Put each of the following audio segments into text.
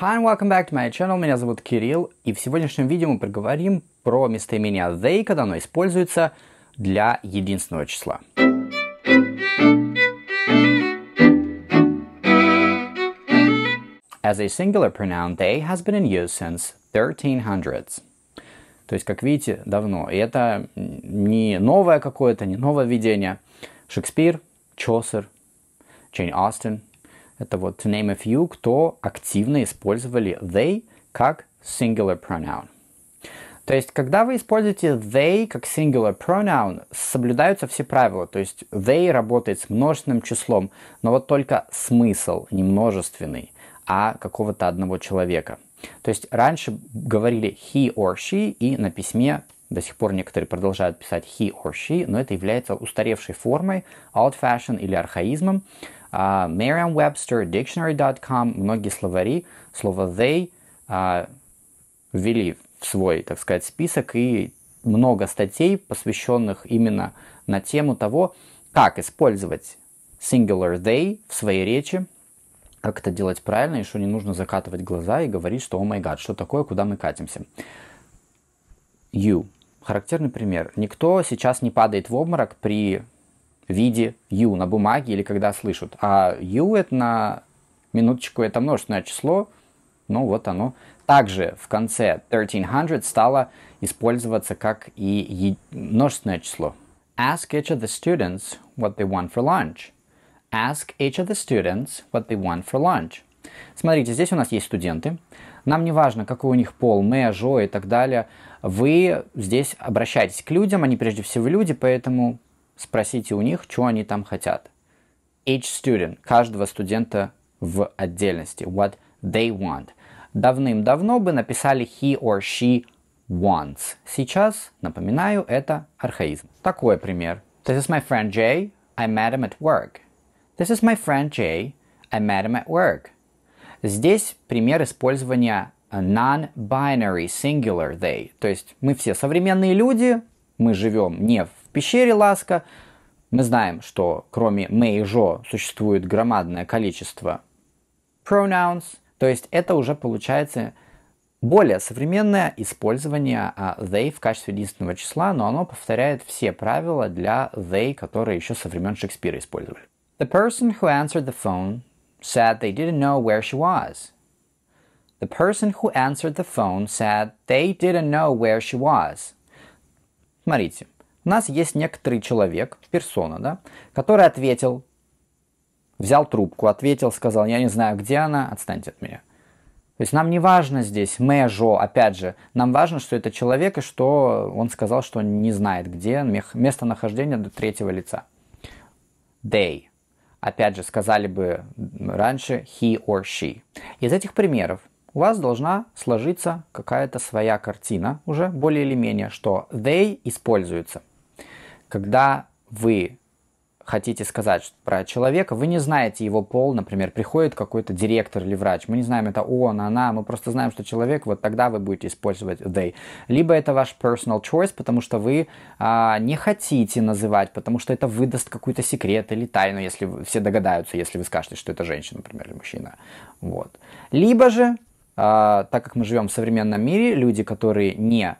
Hi and welcome back to my channel, меня зовут Кирилл, и в сегодняшнем видео мы поговорим про местоимение they, когда оно используется для единственного числа. As a singular pronoun, they has been in use since 1300s. То есть, как видите, давно. И это не новое какое-то, не новое видение. Шекспир, Чосер, Чейн Остин – это вот to name a few, кто активно использовали they как singular pronoun. То есть, когда вы используете they как singular pronoun, соблюдаются все правила. То есть, they работает с множественным числом, но вот только смысл не множественный, а какого-то одного человека. То есть, раньше говорили he or she, и на письме до сих пор некоторые продолжают писать he or she, но это является устаревшей формой, old fashion или архаизмом. Uh, Merriam-Webster, Dictionary.com, многие словари слово they uh, ввели в свой, так сказать, список и много статей, посвященных именно на тему того, как использовать singular they в своей речи, как это делать правильно, и что не нужно закатывать глаза и говорить, что «О май гад, что такое, куда мы катимся?» You. Характерный пример. Никто сейчас не падает в обморок при виде U на бумаге или когда слышат. А U это на минуточку это множественное число, ну вот оно. Также в конце 1300 стало использоваться как и множественное число. Ask each of the students what they want for lunch. Ask each of the students what they want for lunch. Смотрите, здесь у нас есть студенты. Нам не важно, какой у них пол, мы, жо и так далее. Вы здесь обращаетесь к людям, они прежде всего люди, поэтому спросите у них, что они там хотят. Each student, каждого студента в отдельности. What they want. Давным-давно бы написали he or she wants. Сейчас, напоминаю, это архаизм. Такой пример. This is my friend Jay. I met him at work. This is my friend Jay. I met him at work. Здесь пример использования non-binary singular they. То есть мы все современные люди, мы живем не в пещере Ласка. Мы знаем, что кроме «мы» и «жо» существует громадное количество pronouns, то есть это уже получается более современное использование а, they в качестве единственного числа, но оно повторяет все правила для they, которые еще со времен Шекспира использовали. The person who answered the phone said they didn't know where she was. The person who answered the phone said they didn't know where she was. Смотрите, у нас есть некоторый человек, персона, да, который ответил, взял трубку, ответил, сказал, я не знаю, где она, отстаньте от меня. То есть нам не важно здесь межо, опять же, нам важно, что это человек и что он сказал, что он не знает, где местонахождение до третьего лица. They. Опять же, сказали бы раньше he or she. Из этих примеров у вас должна сложиться какая-то своя картина уже более или менее, что they используется – когда вы хотите сказать про человека, вы не знаете его пол, например, приходит какой-то директор или врач, мы не знаем, это он, она, мы просто знаем, что человек, вот тогда вы будете использовать they. Либо это ваш personal choice, потому что вы а, не хотите называть, потому что это выдаст какой-то секрет или тайну, если вы, все догадаются, если вы скажете, что это женщина, например, или мужчина. Вот. Либо же, а, так как мы живем в современном мире, люди, которые не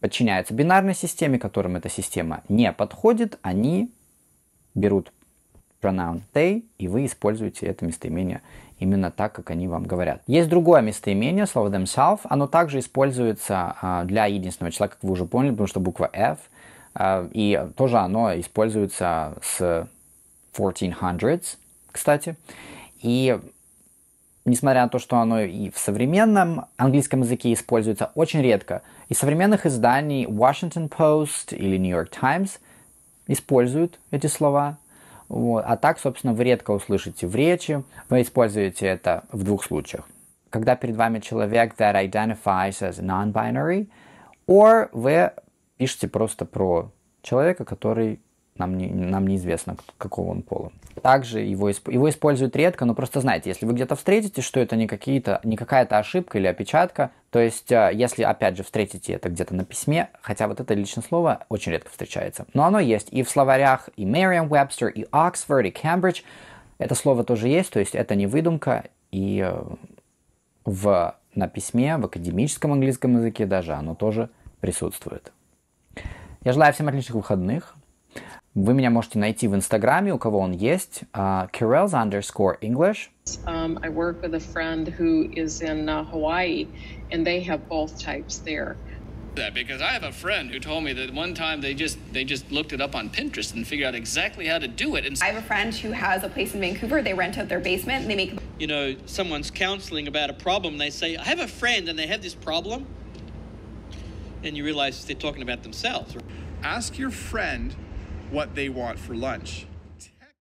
подчиняются бинарной системе, которым эта система не подходит, они берут pronoun they, и вы используете это местоимение именно так, как они вам говорят. Есть другое местоимение, слово themselves, оно также используется а, для единственного числа, как вы уже поняли, потому что буква F, а, и тоже оно используется с 1400s, кстати. И несмотря на то, что оно и в современном английском языке используется очень редко, из современных изданий Washington Post или New York Times используют эти слова. Вот. А так, собственно, вы редко услышите в речи, вы используете это в двух случаях. Когда перед вами человек that identifies as non-binary, or вы пишете просто про человека, который нам, не, нам неизвестно, какого он пола. Также его, его используют редко, но просто знайте, если вы где-то встретите, что это не, какие-то, не какая-то ошибка или опечатка, то есть, э, если, опять же, встретите это где-то на письме, хотя вот это личное слово очень редко встречается, но оно есть и в словарях, и Merriam-Webster, и Oxford, и Cambridge, это слово тоже есть, то есть это не выдумка, и э, в, на письме, в академическом английском языке даже оно тоже присутствует. Я желаю всем отличных выходных. Вы меня можете найти в Инстаграме, у кого он есть, uh, Kirel's underscore English. Um, I work with a friend who is in uh, Hawaii, and they have both types there. That because I have a friend who told me that one time they just they just looked it up on Pinterest and figured out exactly how to do it. And I have a friend who has a place in Vancouver. They rent out their basement. And they make you know someone's counseling about a problem. They say I have a friend and they have this problem, and you realize they're talking about themselves. Ask your friend what they want for lunch.